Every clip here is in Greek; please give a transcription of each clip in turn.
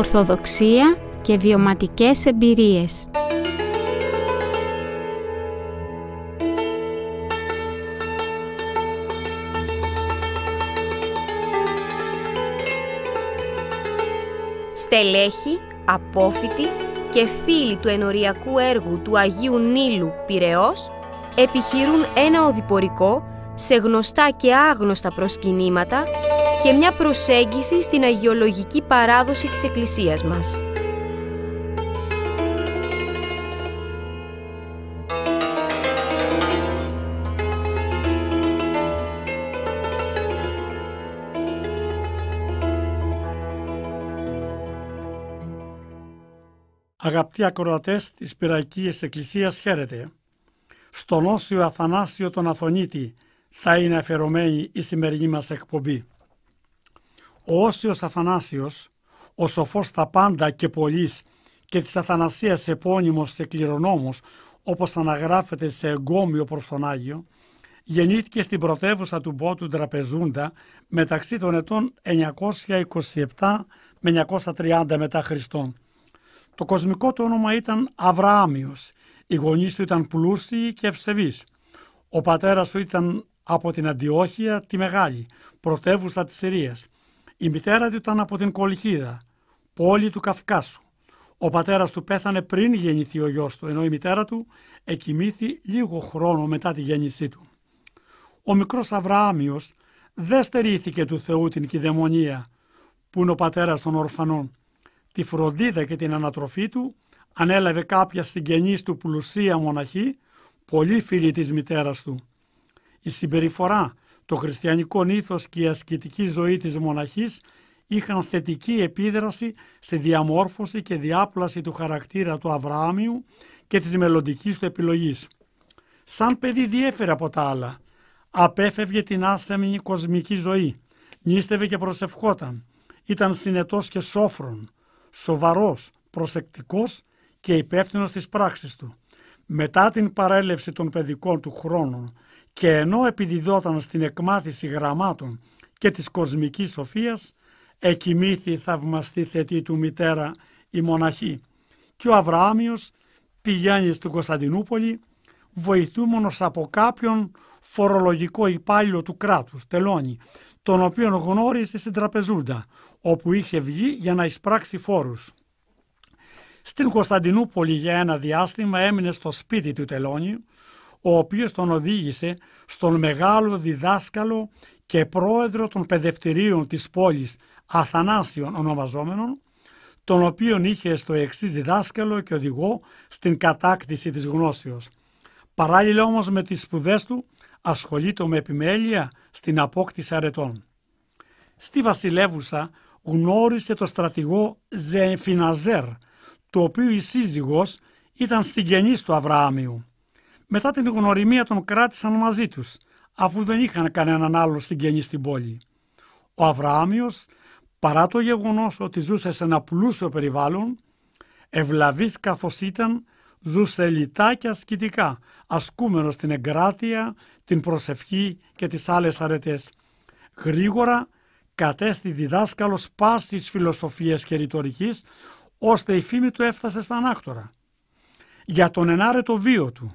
ορθοδοξία και βιωματικές εμπειρίες. Στελέχη, απόφοιτοι και φίλοι του ενοριακού έργου του Αγίου Νείλου Πυραιός επιχειρούν ένα οδηπορικό σε γνωστά και άγνωστα προσκυνήματα και μια προσέγγιση στην αγιολογική παράδοση της Εκκλησίας μας. Αγαπητοί ακροατές της Πυραϊκής Εκκλησίας, χαίρετε. Στον Όσιο Αθανάσιο τον Αθωνίτη θα είναι αφιερωμένη η σημερινή μας εκπομπή ο Όσιος Αθανάσιος, ο σοφός τα πάντα και πολλής και της Αθανασίας επώνυμος και κληρονόμος, όπως αναγράφεται σε εγκόμιο προς τον Άγιο, γεννήθηκε στην πρωτεύουσα του Μπότου Τραπεζούντα μεταξύ των ετών 927 με 930 μετά Χριστόν. Το κοσμικό του όνομα ήταν Αβραάμιος. Οι γονείς του ήταν πλούσιοι και ευσεβείς. Ο πατέρας του ήταν από την Αντιόχεια τη Μεγάλη, πρωτεύουσα της Συρίας – η μητέρα του ήταν από την Κολχίδα, πόλη του Καυκάσου. Ο πατέρας του πέθανε πριν γεννηθεί ο γιος του, ενώ η μητέρα του εκοιμήθη λίγο χρόνο μετά τη γέννησή του. Ο μικρός Αβραάμιος δεν στερήθηκε του Θεού την κυδαιμονία, που είναι ο πατέρας των ορφανών. Τη φροντίδα και την ανατροφή του ανέλαβε κάποια συγγενή του πλουσία μοναχή, πολύ φίλη της μητέρας του. Η συμπεριφορά το χριστιανικό ήθος και η ασκητική ζωή της μοναχής είχαν θετική επίδραση στη διαμόρφωση και διάπλαση του χαρακτήρα του Αβραάμιου και της μελλοντικής του επιλογής. Σαν παιδί διέφερε από τα άλλα. Απέφευγε την άσεμη κοσμική ζωή. Νίστευε και προσευχόταν. Ήταν συνετός και σόφρον, σοβαρός, προσεκτικός και υπεύθυνος της πράξης του. Μετά την παρέλευση των παιδικών του χρόνων και ενώ επιδιδόταν στην εκμάθηση γραμμάτων και της κοσμικής σοφίας, εκοιμήθη θαυμαστή θετή του μητέρα η μοναχή. Και ο Αβραάμιος πηγαίνει στην Κωνσταντινούπολη βοηθούμενος από κάποιον φορολογικό υπάλληλο του κράτους, τελώνει, τον οποίον γνώρισε στην τραπεζούντα, όπου είχε βγει για να εισπράξει φόρους. Στην Κωνσταντινούπολη για ένα διάστημα έμεινε στο σπίτι του Τελώνη, ο οποίος τον οδήγησε στον μεγάλο διδάσκαλο και πρόεδρο των παιδευτηρίων της πόλης Αθανάσιων ονομαζόμενων, τον οποίον είχε στο εξής διδάσκαλο και οδηγό στην κατάκτηση της γνώσεως. Παράλληλα όμως με τις σπουδές του ασχολείται με επιμέλεια στην απόκτηση αρετών. Στη βασιλεύουσα γνώρισε το στρατηγό Ζεφιναζέρ, το οποίο η σύζυγος ήταν συγγενής του Αβραάμιου. Μετά την γνωριμία τον κράτησαν μαζί τους, αφού δεν είχαν κανέναν άλλο συγγενή στην πόλη. Ο Αβραάμιος, παρά το γεγονός ότι ζούσε σε ένα πλούσιο περιβάλλον, ευλαβής καθώς ήταν, ζούσε λιτά και ασκητικά, ασκούμενος την εγκράτεια, την προσευχή και τις άλλες αρετές. Γρήγορα κατέστη διδάσκαλος πάσης φιλοσοφίας και ρητορικής, ώστε η φήμη του έφτασε στα ανάκτορα. Για τον ενάρετο βίο του,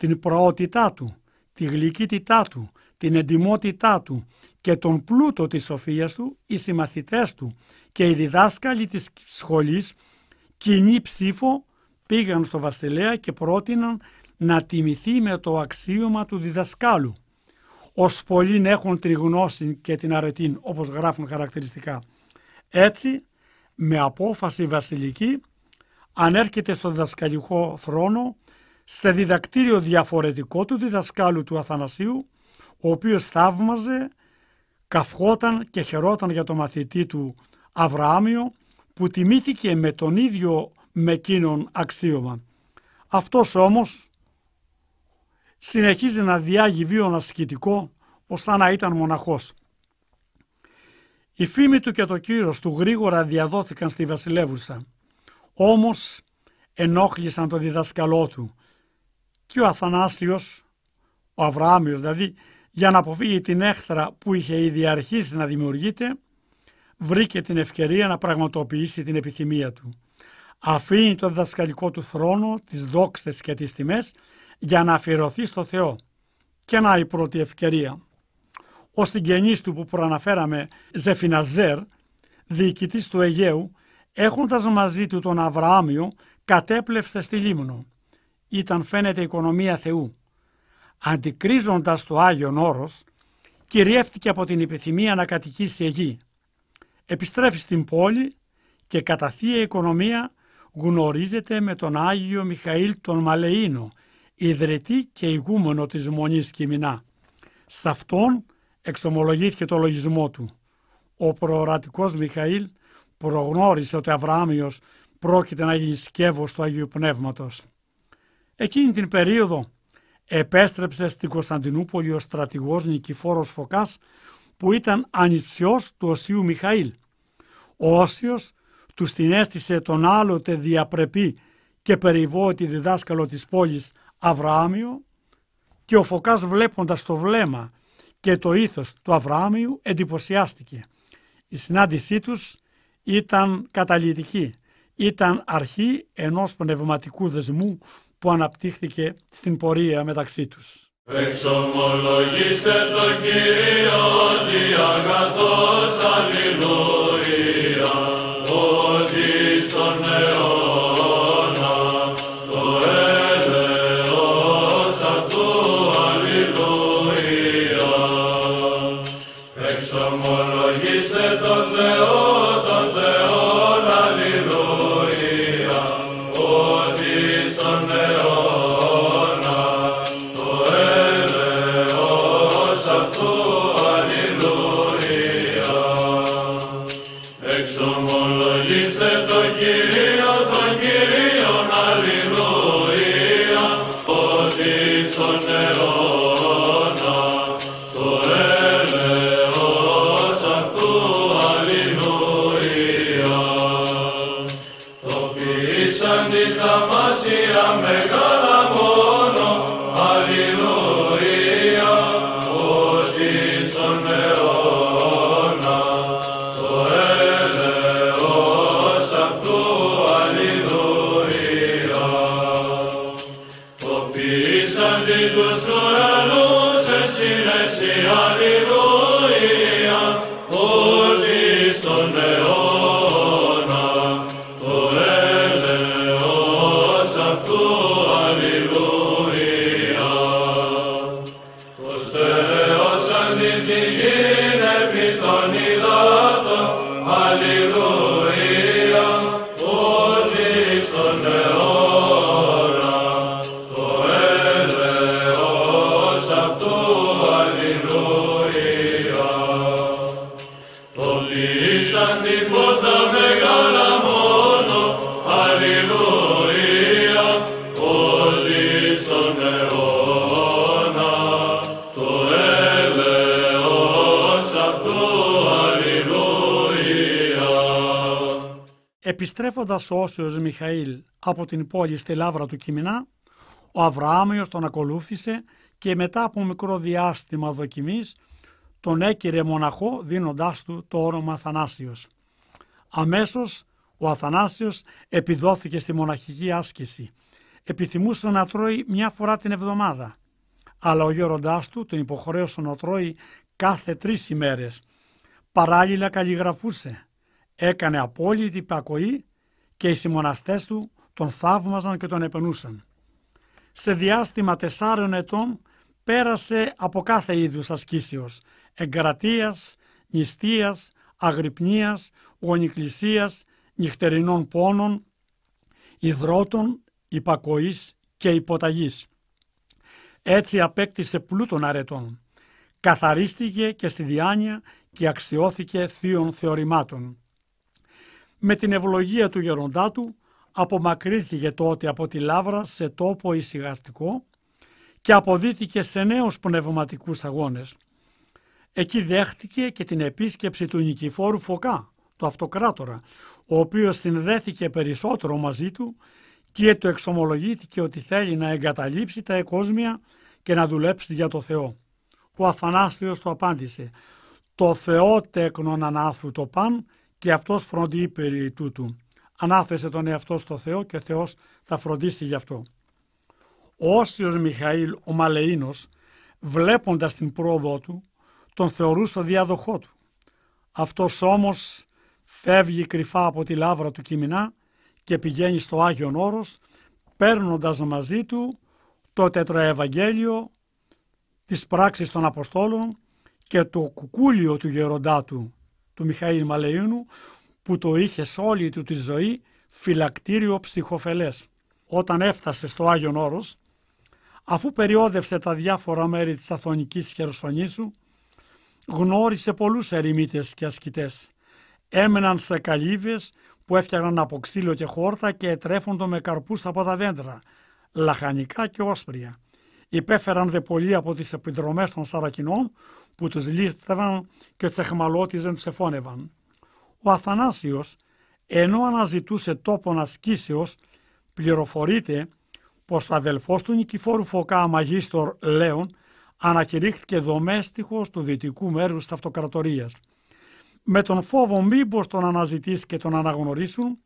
την προότητά του, τη γλυκύτητά του, την εντιμότητά του και τον πλούτο της σοφίας του, οι συμμαθητές του και οι διδάσκαλοι της σχολής κοινή ψήφο πήγαν στο βασιλέα και πρότειναν να τιμηθεί με το αξίωμα του διδασκάλου. Ως πολλοί έχουν τη γνώση και την αρετήν όπως γράφουν χαρακτηριστικά. Έτσι με απόφαση βασιλική ανέρχεται στο διδασκαλικό θρόνο σε διδακτήριο διαφορετικό του διδασκάλου του Αθανασίου, ο οποίος θαύμαζε, καυχόταν και χαιρόταν για το μαθητή του Αβραάμιο, που τιμήθηκε με τον ίδιο με εκείνον αξίωμα. Αυτός όμως συνεχίζει να διάγει βίον ασκητικό, ως να ήταν μοναχός. Η φήμη του και το κύρος του γρήγορα διαδόθηκαν στη βασιλεύουσα. Όμως ενόχλησαν το διδασκαλό του, και ο Αθανάσιος, ο Αβραάμιος δηλαδή, για να αποφύγει την έχθρα που είχε ήδη αρχίσει να δημιουργείται, βρήκε την ευκαιρία να πραγματοποιήσει την επιθυμία του. Αφήνει το δασκαλικό του θρόνο, τις δόξες και τις τιμές για να αφιερωθεί στο Θεό. Και να η πρώτη ευκαιρία. Ο συγγενής του που προαναφέραμε, Ζεφιναζέρ, διοικητής του Αιγαίου, έχοντας μαζί του τον Αβραάμιο, κατέπλευσε στη Λίμνο ήταν φαίνεται οικονομία Θεού. Αντικρίζοντας το Άγιον Όρος, κυριεύτηκε από την επιθυμία να κατοικήσει εκεί. Επιστρέφει στην πόλη και κατά θεία οικονομία γνωρίζεται με τον Άγιο Μιχαήλ τον Μαλεΐνο, ιδρυτή και ηγούμενο της Μονής Κιμινά. Σ' αυτόν εξομολογήθηκε το λογισμό του. Ο προορατικός Μιχαήλ προγνώρισε ότι Αβραάμιος πρόκειται να γίνει σκεύος του Αγίου Πνεύματος. Εκείνη την περίοδο επέστρεψε στην Κωνσταντινούπολη ο στρατηγός Νικηφόρος Φωκάς που ήταν ανιψιός του Οσίου Μιχαήλ. Ο Όσιος του συνέστησε τον άλλοτε διαπρεπή και περιβόητη διδάσκαλο της πόλης Αβραάμιο και ο Φωκάς βλέποντας το βλέμμα και το ήθος του Αβραάμιου εντυπωσιάστηκε. Η συνάντησή τους ήταν καταλυτική, ήταν αρχή ενός πνευματικού δεσμού που αναπτύχθηκε στην πορεία μεταξύ τους. Εξομολογήστε το Κύριο ότι αγαθός αλληλούια, ότι στον αιώνα επιστρέφοντα ο Όσιος Μιχαήλ από την πόλη στη λάβρα του Κιμινά, ο Αβραάμιος τον ακολούθησε και μετά από μικρό διάστημα δοκιμής τον έκυρε μοναχό δίνοντάς του το όνομα Αθανάσιος. Αμέσως ο Αθανάσιος επιδόθηκε στη μοναχική άσκηση. Επιθυμούσε να τρώει μια φορά την εβδομάδα, αλλά ο γέροντάς του τον υποχρέωσε να τρώει κάθε τρεις ημέρες. Παράλληλα καλλιγραφούσε. Έκανε απόλυτη υπακοή και οι συμμοναστές του τον θαύμαζαν και τον επενούσαν. Σε διάστημα τεσσάρων ετών πέρασε από κάθε είδους ασκήσεως, εγκρατείας, νηστείας, αγρυπνίας, γονικλησίας, νυχτερινών πόνων, υδρότων, υπακοής και υποταγής. Έτσι απέκτησε πλούτων αρετών. Καθαρίστηκε και στη διάνοια και αξιώθηκε θείων θεωρημάτων. Με την ευλογία του γεροντάτου του απομακρύνθηκε τότε από τη Λάβρα σε τόπο εισηγαστικό και αποδίθηκε σε νέους πνευματικούς αγώνες. Εκεί δέχτηκε και την επίσκεψη του Νικηφόρου Φωκά, του αυτοκράτορα, ο οποίος συνδέθηκε περισσότερο μαζί του και του εξομολογήθηκε ότι θέλει να εγκαταλείψει τα εκόσμια και να δουλέψει για το Θεό. Ο Αφανάστριος του απάντησε «Το Θεό τέκνον ανάθου το παν και αυτός φροντίζει περί τούτου. Ανάθεσε τον εαυτό στο Θεό και Θεός θα φροντίσει γι' αυτό. Ο Όσιος Μιχαήλ ο Μαλεΐνος βλέποντας την πρόοδό του τον θεωρούσε διαδοχό του. Αυτός όμως φεύγει κρυφά από τη λάβρα του Κιμινά και πηγαίνει στο Άγιον Όρος παίρνοντας μαζί του το τετραευαγγέλιο της πράξης των Αποστόλων και το κουκούλιο του γεροντάτου, του Μιχαήλ Μαλεϊνού που το είχε σε όλη του τη ζωή φυλακτήριο ψυχοφελές. Όταν έφτασε στο Άγιον Όρος, αφού περιόδευσε τα διάφορα μέρη της Αθωνικής Χερσονήσου, γνώρισε πολλούς ερημίτες και ασκητές. Έμεναν σε καλύβες που έφτιαγαν από ξύλο και χόρτα και ετρέφοντο με καρπούς από τα δέντρα, λαχανικά και όσπρια υπέφεραν δε πολλοί από τις επιδρομές των Σαρακινών που τους λύθευαν και τους εχμαλώτιζαν τους εφώνευαν. Ο Αθανάσιος, ενώ αναζητούσε τόπον ασκήσεως, πληροφορείται πως ο αδελφός του Νικηφόρου Φωκά Μαγίστορ Λέων ανακηρύχθηκε δομέστιχος του δυτικού μέρους της αυτοκρατορίας. Με τον φόβο μήπως τον αναζητήσει και τον αναγνωρίσουν,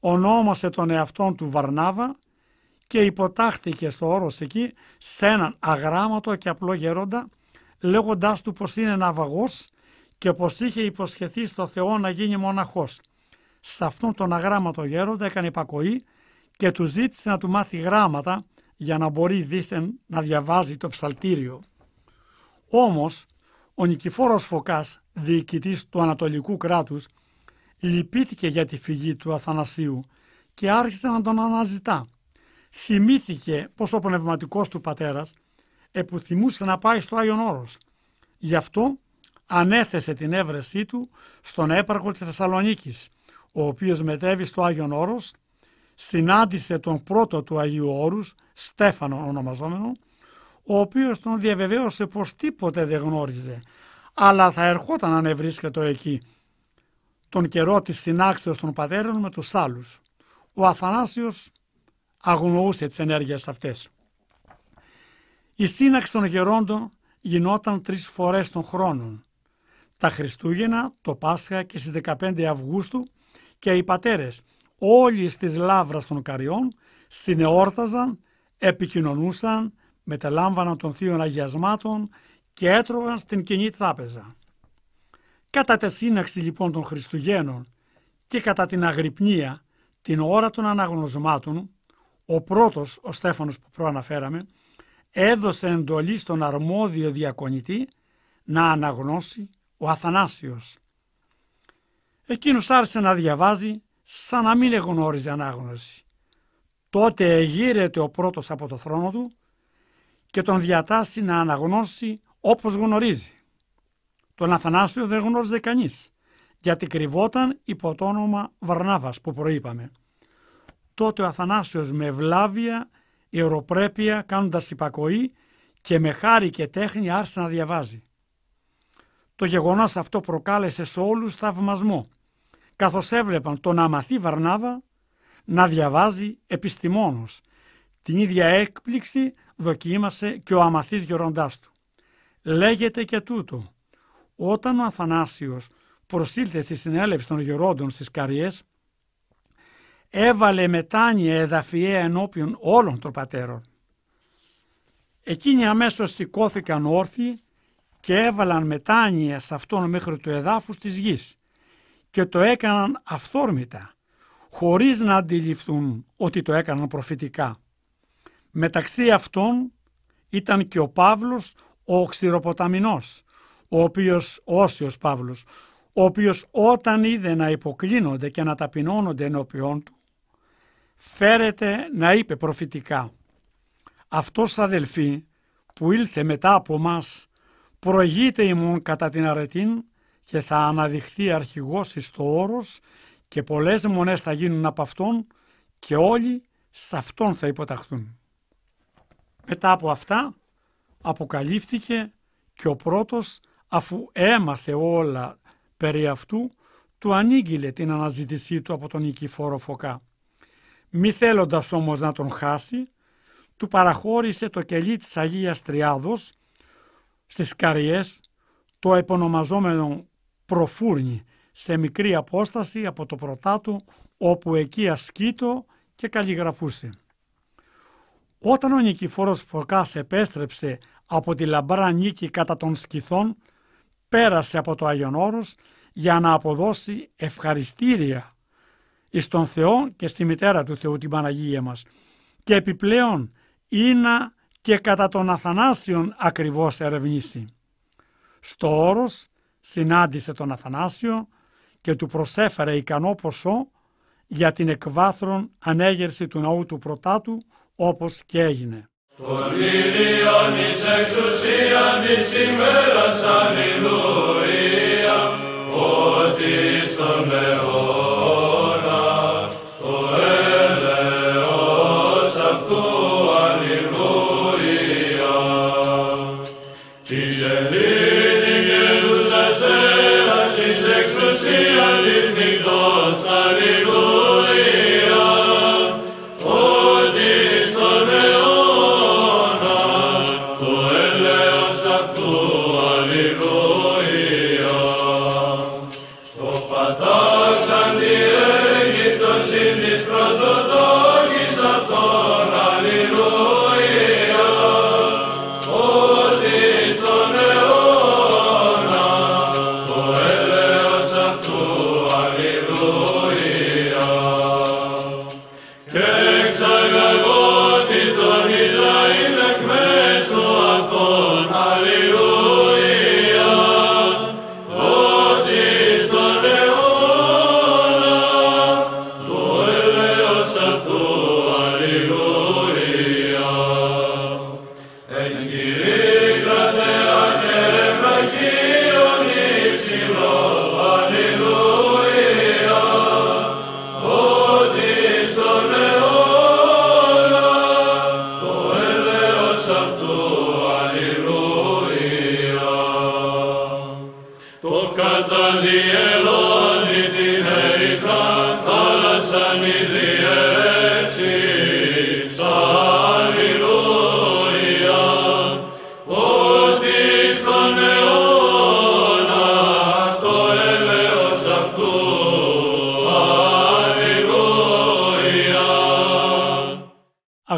ονόμασε τον εαυτόν του Βαρνάβα και υποτάχθηκε στο όρος εκεί σε έναν αγράμματο και απλό γέροντα λέγοντάς του πως είναι ναυαγός και πως είχε υποσχεθεί στο Θεό να γίνει μοναχός. Σε αυτόν τον αγράμματο γέροντα έκανε υπακοή και του ζήτησε να του μάθει γράμματα για να μπορεί δήθεν να διαβάζει το ψαλτήριο. Όμως ο Νικηφόρος Φωκάς, διοικητής του Ανατολικού κράτους, λυπήθηκε για τη φυγή του Αθανασίου και άρχισε να τον αναζητά θυμήθηκε πως ο πνευματικός του πατέρας επιθυμούσε να πάει στο Άγιον Όρος. Γι' αυτό ανέθεσε την έβρεσή του στον έπαρχο της Θεσσαλονίκης, ο οποίος μετέβη στο Άγιον Όρος, συνάντησε τον πρώτο του Αγίου Όρους, Στέφανο ονομαζόμενο, ο οποίος τον διαβεβαίωσε πως τίποτε δεν γνώριζε, αλλά θα ερχόταν αν ευρίσκεται εκεί, τον καιρό της συνάξεως των πατέρων με τους άλλους. Ο Αθανάσιος αγνοούσε τις ενέργειες αυτές. Η σύναξη των γερόντων γινόταν τρεις φορές τον χρόνων. Τα Χριστούγεννα, το Πάσχα και στις 15 Αυγούστου και οι πατέρες όλοι στις λάβρας των Καριών συνεόρταζαν, επικοινωνούσαν, μεταλάμβαναν των θείων αγιασμάτων και έτρωγαν στην κοινή τράπεζα. Κατά τη σύναξη λοιπόν των Χριστουγέννων και κατά την αγρυπνία, την ώρα των αναγνωσμάτων, ο πρώτος, ο Στέφανος που προαναφέραμε, έδωσε εντολή στον αρμόδιο διακονητή να αναγνώσει ο Αθανάσιος. Εκείνος άρχισε να διαβάζει σαν να μην εγνώριζε ανάγνωση. Τότε εγείρεται ο πρώτος από το θρόνο του και τον διατάσσει να αναγνώσει όπως γνωρίζει. Τον Αθανάσιο δεν γνώριζε κανείς, γιατί κρυβόταν υπό το όνομα Βαρνάβας που προείπαμε. Τότε ο Αθανάσιος με βλάβια ιεροπρέπεια, κάνοντας υπακοή και με χάρη και τέχνη άρχισε να διαβάζει. Το γεγονός αυτό προκάλεσε σε όλους θαυμασμό, καθώς έβλεπαν τον αμαθή Βαρνάβα να διαβάζει επιστημόνος. Την ίδια έκπληξη δοκίμασε και ο αμαθής γεροντάς του. Λέγεται και τούτο. Όταν ο Αθανάσιος προσήλθε στη συνέλευση των γερόντων στις Καριές, έβαλε μετάνοια εδαφιαία ενώπιον όλων των πατέρων. Εκείνοι αμέσως σηκώθηκαν όρθιοι και έβαλαν μετάνοια σε αυτόν μέχρι του εδάφους της γης και το έκαναν αυθόρμητα, χωρίς να αντιληφθούν ότι το έκαναν προφητικά. Μεταξύ αυτών ήταν και ο Παύλος ο Ξηροποταμινός, ο οποίος Όσιος Παύλος, ο οποίος όταν είδε να υποκλίνονται και να ταπεινώνονται ενώπιόν του, φέρεται να είπε προφητικά «Αυτός αδελφοί που ήλθε μετά από μας προηγείται ημών κατά την αρετήν και θα αναδειχθεί αρχηγός εις το όρος και πολλές μονές θα γίνουν από αυτόν και όλοι σε αυτόν θα υποταχθούν». Μετά από αυτά αποκαλύφθηκε και ο πρώτος αφού έμαθε όλα περί αυτού του ανήγγειλε την αναζήτησή του από τον Νικηφόρο Φωκά. Μη θέλοντας όμως να τον χάσει, του παραχώρησε το κελί της Αγίας Τριάδος στις Καριές, το επωνομαζόμενο προφούρνη, σε μικρή απόσταση από το πρωτάτου όπου εκεί ασκείτο και καλλιγραφούσε. Όταν ο Νικηφόρος Φωκάς επέστρεψε από τη λαμπρά νίκη κατά των σκηθών, πέρασε από το Άγιον για να αποδώσει ευχαριστήρια εις τον Θεό και στη μητέρα του Θεού την Παναγία μας. Και επιπλέον είναι και κατά τον Αθανάσιον ακριβώς ερευνήσει. Στο όρος συνάντησε τον Αθανάσιο και του προσέφερε ικανό ποσό για την εκβάθρον ανέγερση του ναού του πρωτάτου όπως και έγινε. Τον ότι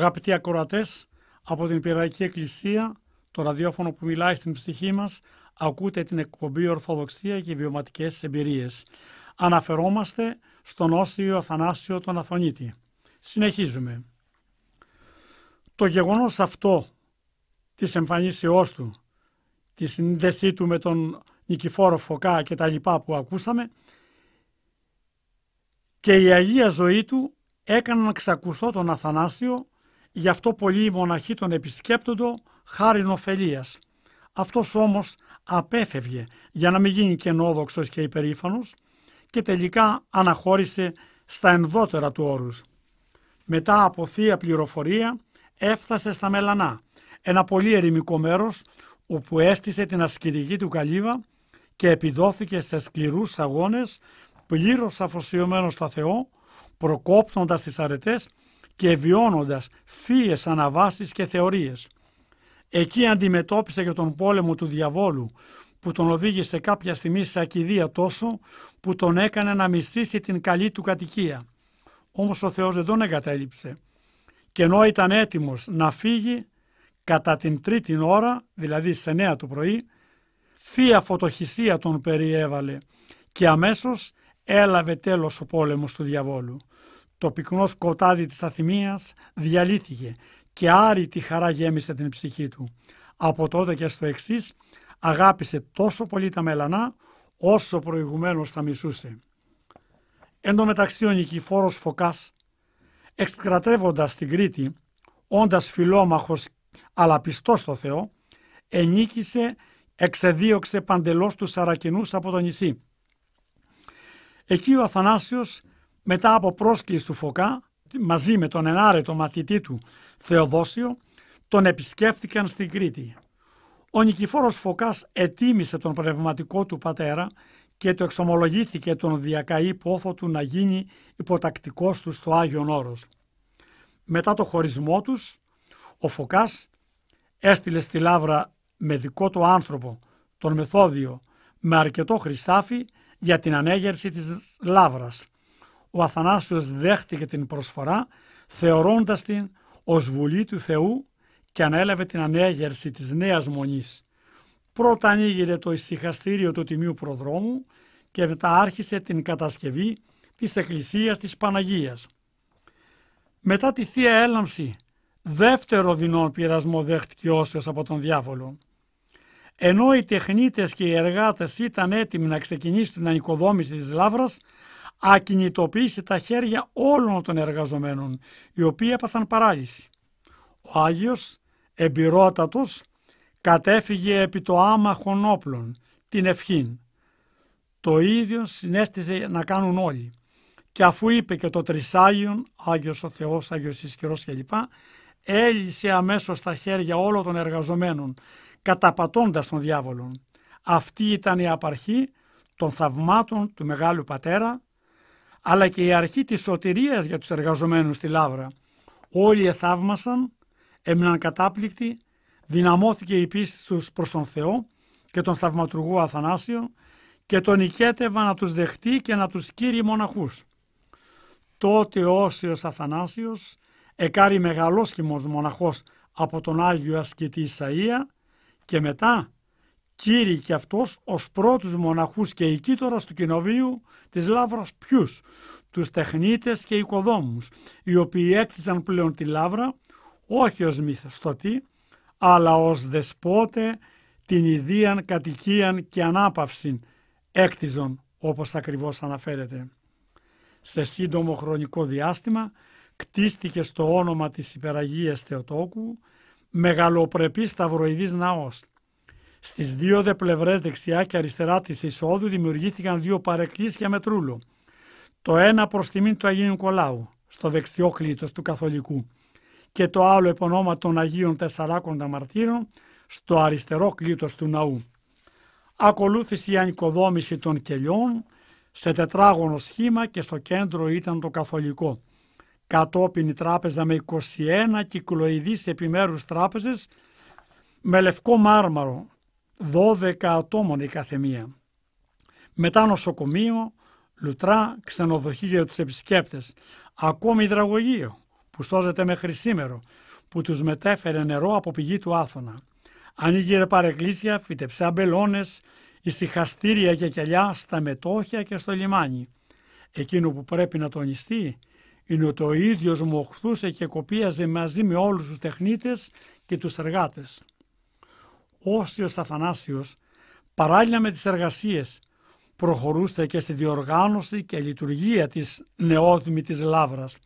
Αγαπητοί ακροατές, από την Πυραϊκή Εκκλησία, το ραδιόφωνο που μιλάει στην ψυχή μας, ακούτε την εκπομπή Ορθοδοξία και βιωματικές Εμπειρίες. Αναφερόμαστε στον Όσιο Αθανάσιο τον Αθωνίτη. Συνεχίζουμε. Το γεγονός αυτό της εμφανίσεώς του, τη σύνδεσή του με τον Νικηφόρο Φωκά και τα λοιπά που ακούσαμε και η Αγία Ζωή του έκαναν ξακουστό τον Αθανάσιο Γι' αυτό πολλοί μοναχοί τον επισκέπτοντο χάριν ωφελίας. Αυτός όμως απέφευγε για να μην γίνει κενόδοξος και υπερήφανος και τελικά αναχώρησε στα ενδότερα του όρους. Μετά από θεία πληροφορία έφτασε στα Μελανά, ένα πολύ ερημικό μέρος όπου έστησε την ασκητική του καλύβα και επιδόθηκε σε σκληρούς αγώνες πλήρως αφοσιωμένος στο Θεό, προκόπτοντας τις αρετές και βιώνοντας φύες αναβάσεις και θεωρίες. Εκεί αντιμετώπισε και τον πόλεμο του διαβόλου που τον οδήγησε κάποια στιγμή σε ακιδεία τόσο που τον έκανε να μισθήσει την καλή του κατοικία. Όμως ο Θεός δεν τον εγκατέλειψε. Και ενώ ήταν έτοιμος να φύγει, κατά την τρίτη ώρα, δηλαδή σε 9 το πρωί, θεία φωτοχυσία τον περιέβαλε και αμέσως έλαβε τέλος ο πόλεμος του διαβόλου. Το πυκνός σκοτάδι της αθυμίας διαλύθηκε και τη χαρά γέμισε την ψυχή του. Από τότε και στο εξής αγάπησε τόσο πολύ τα μελανά όσο προηγουμένως τα μισούσε. Εν τω μεταξύ ο Νικηφόρος Φωκάς, εξτρατεύοντας την Κρήτη, όντας φιλόμαχος αλλά πιστός στο Θεό, ενίκησε, εξεδίωξε παντελώς τους Σαρακινούς από το νησί. Εκεί ο Αθανάσιος μετά από πρόσκληση του Φωκά, μαζί με τον ενάρετο μαθητή του Θεοδόσιο, τον επισκέφθηκαν στην Κρήτη. Ο Νικηφόρος Φωκάς ετίμησε τον πνευματικό του πατέρα και το εξομολογήθηκε τον διακαή πόθο του να γίνει υποτακτικός του στο Άγιον Όρος. Μετά το χωρισμό τους, ο Φωκάς έστειλε στη Λάβρα με δικό του άνθρωπο, τον Μεθόδιο, με αρκετό χρυσάφι για την ανέγερση της Λαύρας ο Αθανάσιος δέχτηκε την προσφορά θεωρώντας την ως βουλή του Θεού και ανέλαβε την ανέγερση της νέας μονής. Πρώτα ανοίγηκε το ησυχαστήριο του Τιμίου Προδρόμου και μετά άρχισε την κατασκευή της Εκκλησίας της Παναγίας. Μετά τη Θεία Έλαμψη, δεύτερο δεινόν πειρασμό δέχτηκε όσιος από τον διάβολο. Ενώ οι τεχνίτες και οι εργάτες ήταν έτοιμοι να ξεκινήσουν την ανοικοδόμηση της Λαύρας, ακινητοποίησε τα χέρια όλων των εργαζομένων, οι οποίοι έπαθαν παράλυση. Ο Άγιος, εμπειρότατος, κατέφυγε επί το άμαχων όπλων, την ευχήν. Το ίδιο συνέστησε να κάνουν όλοι. Και αφού είπε και το Τρισάγιον, Άγιος ο Θεός, Άγιος Ισχυρός κλπ, έλυσε αμέσως τα χέρια όλων των εργαζομένων, καταπατώντας τον διάβολο. Αυτή ήταν η απαρχή των θαυμάτων του Μεγάλου Πατέρα, αλλά και η αρχή της σωτηρίας για τους εργαζομένους στη Λάβρα. Όλοι εθαύμασαν, έμειναν κατάπληκτοι, δυναμώθηκε η πίστη τους προς τον Θεό και τον θαυματουργό Αθανάσιο και τον οικέτευα να τους δεχτεί και να τους κύρει μοναχούς. Τότε ο Όσιος Αθανάσιος εκάρει μεγαλόσχημος μοναχός από τον Άγιο Ασκητή Ισαΐα και μετά κύριοι και αυτός ως πρώτους μοναχούς και οικίτορας του κοινοβίου της Λαύρας Πιούς, τους τεχνίτες και οικοδόμους, οι οποίοι έκτιζαν πλέον τη Λαύρα, όχι ως μυθοστότη, αλλά ως δεσπότε την ιδίαν κατοικίαν και ανάπαυση έκτιζον, όπως ακριβώς αναφέρεται. Σε σύντομο χρονικό διάστημα κτίστηκε στο όνομα της Υπεραγίας Θεοτόκου μεγαλοπρεπής σταυροειδής ναός – Στις δύο δε πλευρές, δεξιά και αριστερά της εισόδου, δημιουργήθηκαν δύο παρεκκλήσια για μετρούλο. Το ένα προς τιμήν του Αγίου Νικολάου, στο δεξιό κλήτος του Καθολικού, και το άλλο επ' ονόμα των Αγίων Τεσσαράκοντα Μαρτύρων, στο αριστερό κλήτος του ναού. Ακολούθησε η ανοικοδόμηση των κελιών σε τετράγωνο σχήμα και στο κέντρο ήταν το Καθολικό. Κατόπιν η τράπεζα με 21 κυκλοειδείς επιμέρους τράπεζες, με λευκό μάρμαρο 12 ατόμων η καθεμία. Μετά νοσοκομείο, λουτρά, ξενοδοχείο για τους επισκέπτες, ακόμη υδραγωγείο που στόζεται μέχρι σήμερα, που τους μετέφερε νερό από πηγή του Άθωνα. Ανοίγει παρεκκλήσια, φύτεψε η ησυχαστήρια και κελιά στα μετόχια και στο λιμάνι. Εκείνο που πρέπει να τονιστεί είναι ότι ο ίδιος μοχθούσε και κοπίαζε μαζί με όλους τους τεχνίτες και τους εργάτες. Όσιος Αθανάσιος παράλληλα με τις εργασίες προχωρούσε και στη διοργάνωση και λειτουργία της της Λαύρας.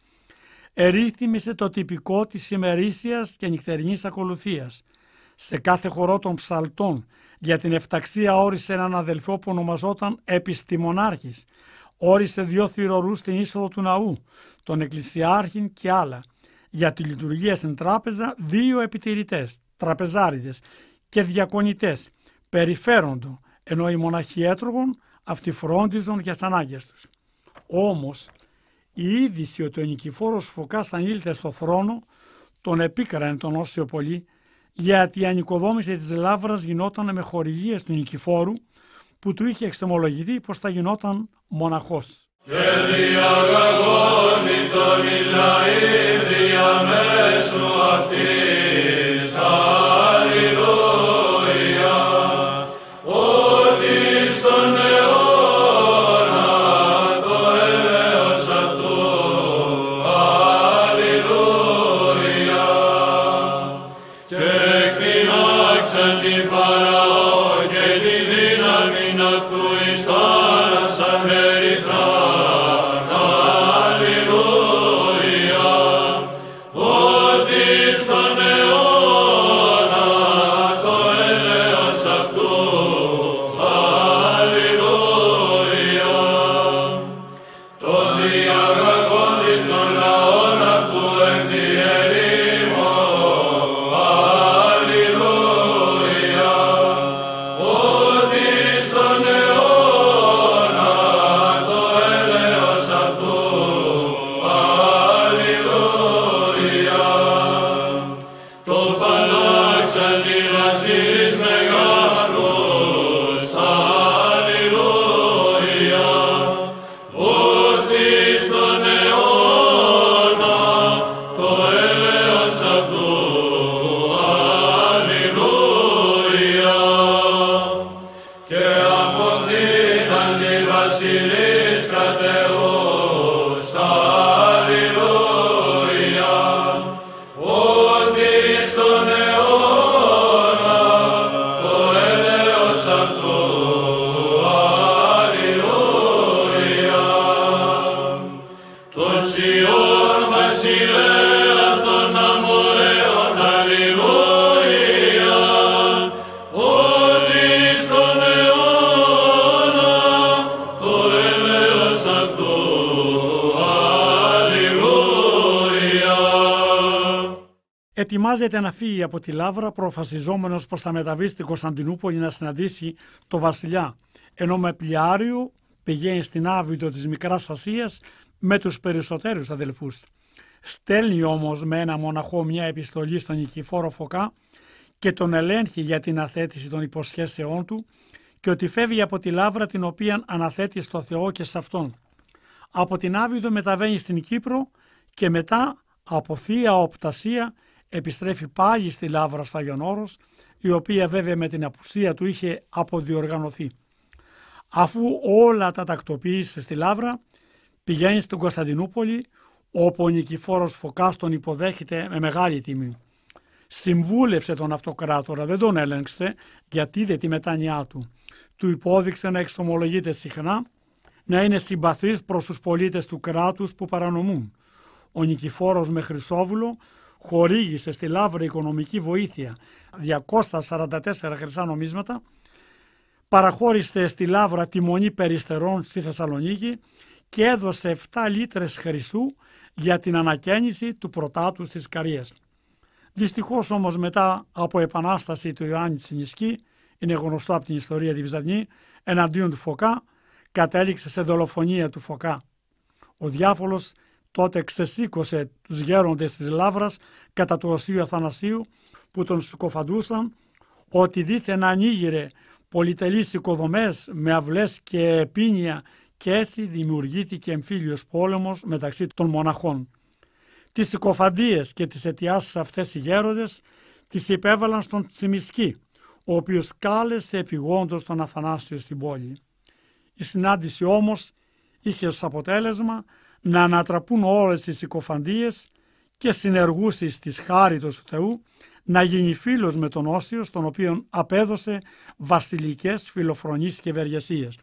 Ερύθμισε το τυπικό της ημερήσιας και νυχτερινής ακολουθίας. Σε κάθε χορό των ψαλτών για την εφταξία όρισε έναν αδελφό που ονομαζόταν Επιστημονάρχης. Όρισε δύο θηρορούς στην είσοδο του ναού, τον Εκκλησιάρχην και άλλα. Για τη λειτουργία στην τράπεζα δύο επιτηρητές, τραπεζάριδες και διακονητές περιφέροντο, ενώ οι μοναχοί έτρωγον αυτοί φρόντιζαν για τις ανάγκες τους. Όμως η είδηση ότι ο νικηφόρος Φωκάς ανήλθε στο θρόνο τον επίκρανε τον Όσιο πολύ γιατί η ανοικοδόμηση της Λάβρας γινόταν με χορηγίες του νικηφόρου που του είχε εξεμολογηθεί πως θα γινόταν μοναχός. Και τον αυτή Ετοιμάζεται να φύγει από τη Λάβρα προφασιζόμενος πως θα μεταβεί στην Κωνσταντινούπολη να συναντήσει το βασιλιά, ενώ με πλιάριο πηγαίνει στην Άβυτο της Μικράς Ασίας με τους περισσότερους αδελφούς. Στέλνει όμως με ένα μοναχό μια επιστολή στον Νικηφόρο Φωκά και τον ελέγχει για την αθέτηση των υποσχέσεών του και ότι φεύγει από τη Λάβρα την οποία αναθέτει στο Θεό και σε Αυτόν. Από την Άβυδο μεταβαίνει στην Κύπρο και μετά από θεία οπτασία επιστρέφει πάλι στη Λάβρα στα Γιονόρος, η οποία βέβαια με την απουσία του είχε αποδιοργανωθεί. Αφού όλα τα τακτοποίησε στη Λάβρα, πηγαίνει στην Κωνσταντινούπολη, όπου ο Νικηφόρος Φωκάς τον υποδέχεται με μεγάλη τιμή. Συμβούλευσε τον αυτοκράτορα, δεν τον έλεγξε, γιατί δεν τη μετάνοιά του. Του υπόδειξε να εξομολογείται συχνά, να είναι συμπαθής προς τους πολίτες του κράτους που παρανομούν. Ο Νικηφόρος με Χρυσόβουλο χορήγησε στη Λάύρη οικονομική βοήθεια 244 χρυσά νομίσματα, παραχώρησε στη Λαύρα Μονή περιστερών στη Θεσσαλονίκη και έδωσε 7 λίτρες χρυσού για την ανακαίνιση του πρωτάτου στις Καρίες. Δυστυχώς όμως μετά από επανάσταση του Ιωάννη Τσινισκή, είναι γνωστό από την ιστορία τη Βυζαντινή, εναντίον του Φωκά, κατέληξε σε δολοφονία του Φωκά. Ο διάβολος τότε ξεσήκωσε τους γέροντες της Λαύρας κατά του Οσίου Αθανασίου που τον σκοφαντούσαν ότι δίθεν ανοίγειρε πολυτελείς οικοδομές με αυλές και επίνια και έτσι δημιουργήθηκε εμφύλιος πόλεμος μεταξύ των μοναχών. Τις συκοφαντίες και τις αιτιάσεις αυτές οι γέροντες τις υπέβαλαν στον Τσιμισκή, ο οποίος κάλεσε επιγόντως τον Αθανάσιο στην πόλη. Η συνάντηση όμως είχε ως αποτέλεσμα να ανατραπούν όλες τις συκοφαντίες και συνεργούσεις της χάριτος του Θεού, να γίνει φίλος με τον Όσιος, τον οποίον απέδωσε βασιλικές φιλοφρονίσεις και ευεργεσίες.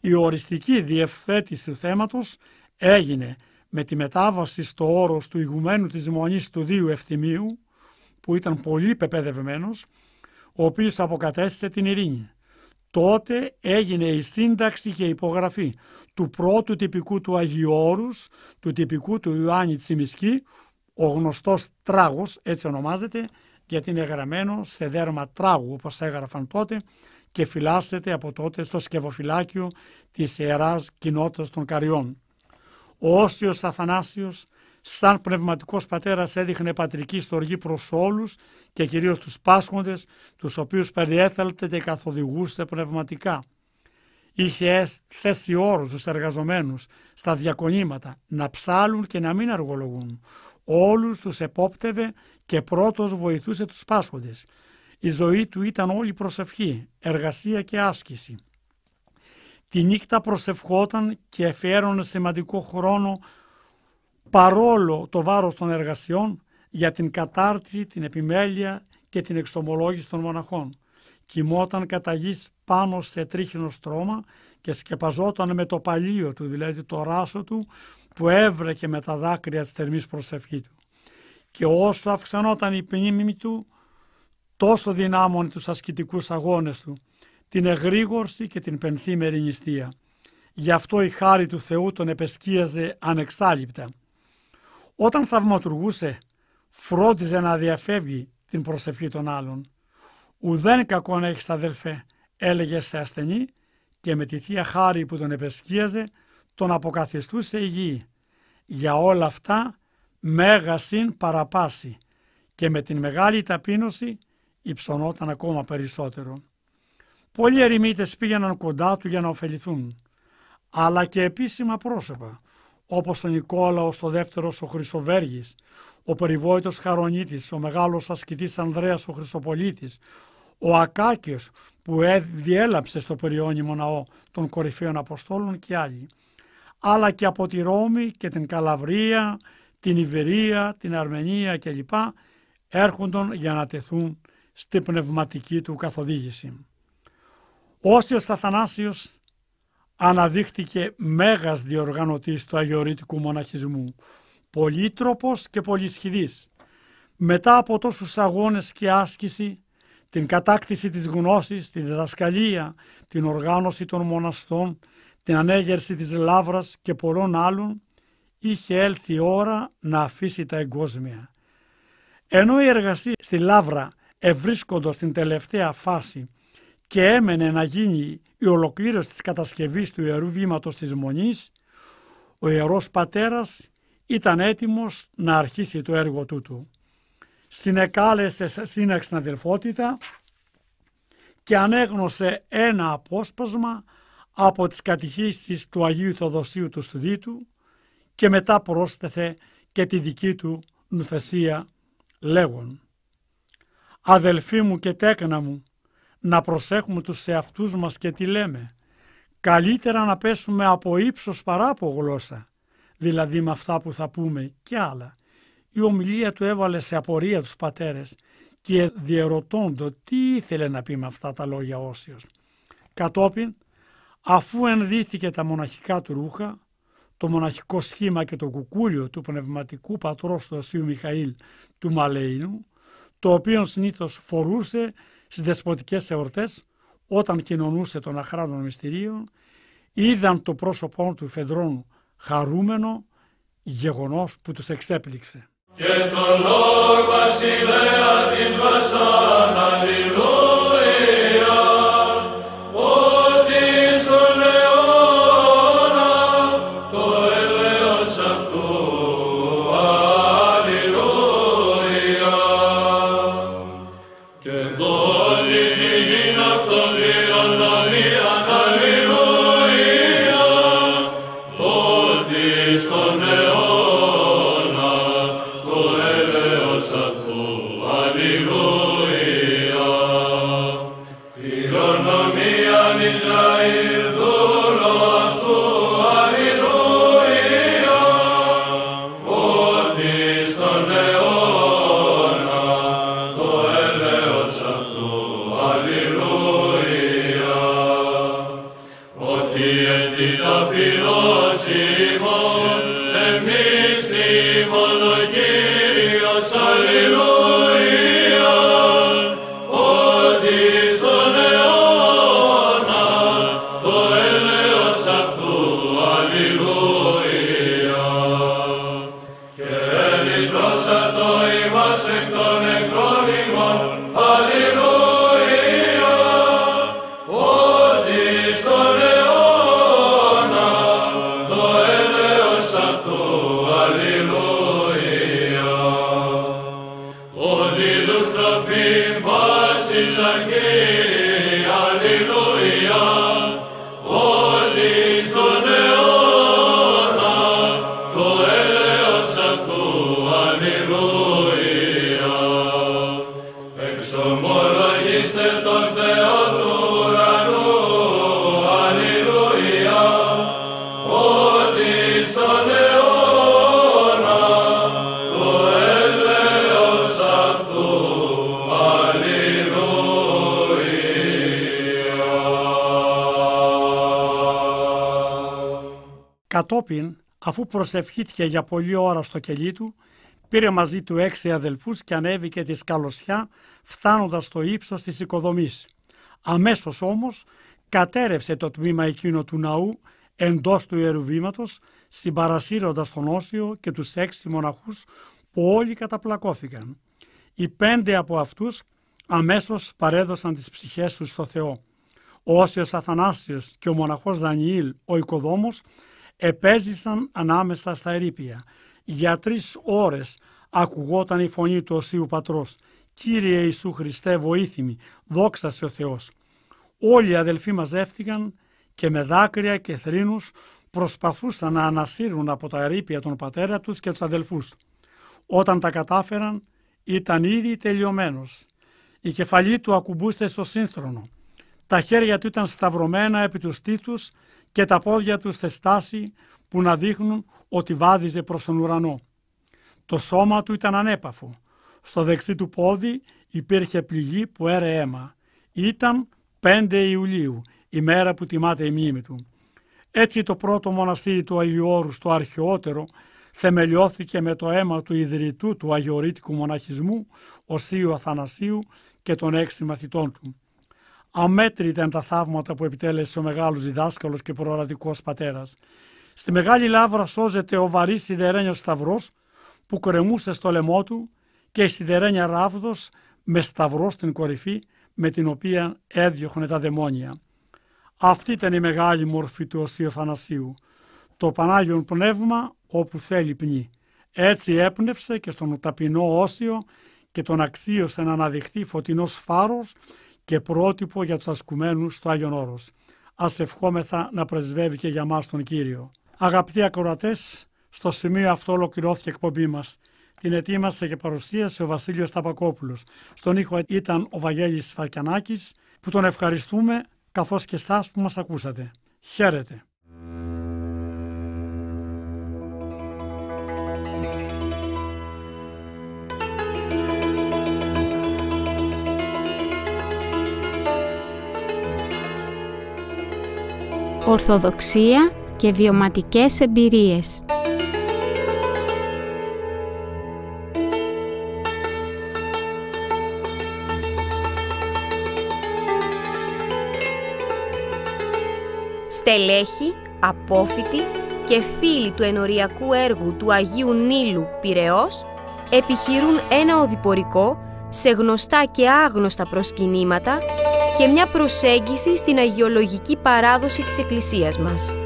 Η οριστική διευθέτηση του θέματος έγινε με τη μετάβαση στο όρος του ηγουμένου της Μονής του Δίου Ευθυμίου, που ήταν πολύ πεπαιδευμένος, ο οποίος αποκατέστησε την ειρήνη. Τότε έγινε η σύνταξη και υπογραφή του πρώτου τυπικού του Αγιώρους, του τυπικού του Ιωάννη Τσιμισκή, ο γνωστός τράγος, έτσι ονομάζεται, γιατί είναι γραμμένο σε δέρμα τράγου όπως έγραφαν τότε και φυλάσσεται από τότε στο σκευοφυλάκιο της Ιεράς Κοινότητας των Καριών. Ο Όσιος Αθανάσιος σαν πνευματικός πατέρας έδειχνε πατρική στοργή προς όλους και κυρίως τους πάσχοντες, τους οποίους περιέθελπτε και καθοδηγούσε πνευματικά. Είχε θέσει όρους τους εργαζομένους στα διακονήματα να ψάλουν και να μην αργολογούν. Όλους τους επόπτευε και πρώτος βοηθούσε τους πάσχοντες. Η ζωή του ήταν όλη προσευχή, εργασία και άσκηση. Τη νύχτα προσευχόταν και εφαίρωνε σημαντικό χρόνο παρόλο το βάρος των εργασιών για την κατάρτιση, την επιμέλεια και την εξομολόγηση των μοναχών. Κοιμόταν κατά γης πάνω σε τρίχινο στρώμα και σκεπαζόταν με το παλίο του, δηλαδή το ράσο του, που έβρεκε με τα δάκρυα της θερμής προσευχής του. Και όσο αυξανόταν η πνήμη του, τόσο δυνάμωνε τους ασκητικούς αγώνες του, την εγρήγορση και την πενθήμερη νηστεία. Γι' αυτό η χάρη του Θεού τον επεσκίαζε ανεξάλληπτα. Όταν θαυματουργούσε, φρόντιζε να διαφεύγει την προσευχή των άλλων. Ουδέν να έχεις αδελφέ, έλεγε σε ασθενή και με τη θεία χάρη που τον επεσκίαζε, τον αποκαθιστούσε υγιή. Για όλα αυτά, μέγα συν παραπάση και με την μεγάλη ταπείνωση υψωνόταν ακόμα περισσότερο. Πολλοί ερημίτες πήγαιναν κοντά του για να ωφεληθούν, αλλά και επίσημα πρόσωπα όπως ο Νικόλαος ο Δεύτερος ο Χρυσοβέργης, ο περιβόητος Χαρονίτης, ο μεγάλος ασκητής Ανδρέας ο Χρυσοπολίτης, ο Ακάκιος που ε, διέλαψε στο περιόνιμο ναό των κορυφαίων Αποστόλων και άλλοι, αλλά και από τη Ρώμη και την Καλαβρία, την Ιβερία, την Αρμενία κλπ. έρχονταν για να τεθούν στη πνευματική του καθοδήγηση. Όσιος Αθανάσιος αναδείχτηκε μέγας διοργανωτής του αγιορείτικου μοναχισμού, πολύτροπος και πολυσχηδής. Μετά από τόσους αγώνες και άσκηση, την κατάκτηση της γνώσης, τη διδασκαλία, την οργάνωση των μοναστών, την ανέγερση της λάβρας και πολλών άλλων, είχε έλθει η ώρα να αφήσει τα εγκόσμια. Ενώ η εργασία στη Λαύρα, ευρίσκοντος την τελευταία φάση και έμενε να γίνει η ολοκλήρωση της κατασκευής του Ιερού Βήματος της Μονής, ο Ιερός Πατέρας ήταν έτοιμος να αρχίσει το έργο τούτου. Συνεκάλεσε σε σύναξη αδελφότητα και ανέγνωσε ένα απόσπασμα από τις κατηχήσεις του Αγίου Θεοδοσίου του Στουδίτου και μετά πρόσθεθε και τη δική του νουθεσία λέγον «Αδελφοί μου και τέκνα μου, να προσέχουμε τους εαυτούς μας και τι λέμε. Καλύτερα να πέσουμε από ύψος παρά από γλώσσα, δηλαδή με αυτά που θα πούμε και άλλα. Η ομιλία του έβαλε σε απορία τους πατέρες και διερωτώντο τι ήθελε να πει με αυτά τα λόγια Όσιος. Κατόπιν, αφού ενδύθηκε τα μοναχικά του ρούχα, το μοναχικό σχήμα και το κουκούλιο του πνευματικού πατρός του Ασίου Μιχαήλ του Μαλεϊνού, το οποίο συνήθως φορούσε στις δεσποτικές εορτές όταν κοινωνούσε των αχράνων μυστηρίων είδαν το πρόσωπό του Φεδρών χαρούμενο γεγονός που τους εξέπληξε. Και Βασιλέα Κατόπιν, αφού προσευχήθηκε για πολλή ώρα στο κελί του, πήρε μαζί του έξι αδελφούς και ανέβηκε τη σκαλωσιά φτάνοντας στο ύψος της οικοδομής. Αμέσως όμως κατέρευσε το τμήμα εκείνο του ναού εντός του ιερουβήματος συμπαρασύροντας τον Όσιο και τους έξι μοναχούς που όλοι καταπλακώθηκαν. Οι πέντε από αυτούς αμέσως παρέδωσαν τις ψυχές τους στο Θεό. Ο Όσιος Αθανάσιος και ο μοναχός Δανιήλ, ο οικοδόμος, επέζησαν ανάμεσα στα ερήπια. Για τρεις ώρες ακουγόταν η φωνή του Οσίου Πατρός. «Κύριε Ιησού Χριστέ βοήθημη, δόξα σε ο Θεός». Όλοι οι αδελφοί μαζεύτηκαν και με δάκρυα και θρήνους προσπαθούσαν να ανασύρουν από τα ερήπια τον πατέρα τους και τους αδελφούς. Όταν τα κατάφεραν ήταν ήδη τελειωμένος. Η κεφαλή του ακουμπούσε στο σύνθρονο. Τα χέρια του ήταν σταυρωμένα επί τους τίτους και τα πόδια τους σε στάση που να δείχνουν ότι βάδιζε προς τον ουρανό. Το σώμα του ήταν ανέπαφο. Στο δεξί του πόδι υπήρχε πληγή που έρε αίμα. Ήταν 5 Ιουλίου, η μέρα που τιμάται η μνήμη του. Έτσι το πρώτο μοναστήρι του Αγίου Όρους, το αρχαιότερο, θεμελιώθηκε με το αίμα του ιδρυτού του αγιορείτικου μοναχισμού, Οσίου Αθανασίου και των έξι μαθητών του. Αμέτρητα είναι τα θαύματα που επιτέλεσε ο μεγάλος διδάσκαλος και προορατικός πατέρας. Στη Μεγάλη Λάβρα σώζεται ο βαρύς σιδερένιος σταυρός που κρεμούσε στο λαιμό του και η σιδερένια ράβδος με σταυρό στην κορυφή με την οποία έδιωχνε τα δαιμόνια. Αυτή ήταν η μεγάλη μορφή του Οσίου Θανασίου. Το Πανάγιον Πνεύμα όπου θέλει πνί. Έτσι έπνευσε και στον ταπεινό Όσιο και τον αξίωσε να αναδειχθεί φωτεινός φάρος και πρότυπο για τους ασκουμένους στο Άγιον Όρος. Ας ευχόμεθα να πρεσβεύει και για μας τον Κύριο. Αγαπητοί ακροατές, στο σημείο αυτό ολοκληρώθηκε η εκπομπή μας. Την ετοίμασε και παρουσίασε ο Βασίλειος Ταπακόπουλος. Στον ήχο ήταν ο Βαγγέλης Φαρκιανάκης που τον ευχαριστούμε καθώς και εσάς που μας ακούσατε. Χαίρετε. ορθοδοξία και βιωματικές εμπειρίες. Στελέχη, απόφοιτοι και φίλοι του ενοριακού έργου του Αγίου Νείλου Πυρεό, επιχειρούν ένα οδηπορικό σε γνωστά και άγνωστα προσκυνήματα και μια προσέγγιση στην αγιολογική παράδοση της Εκκλησίας μας.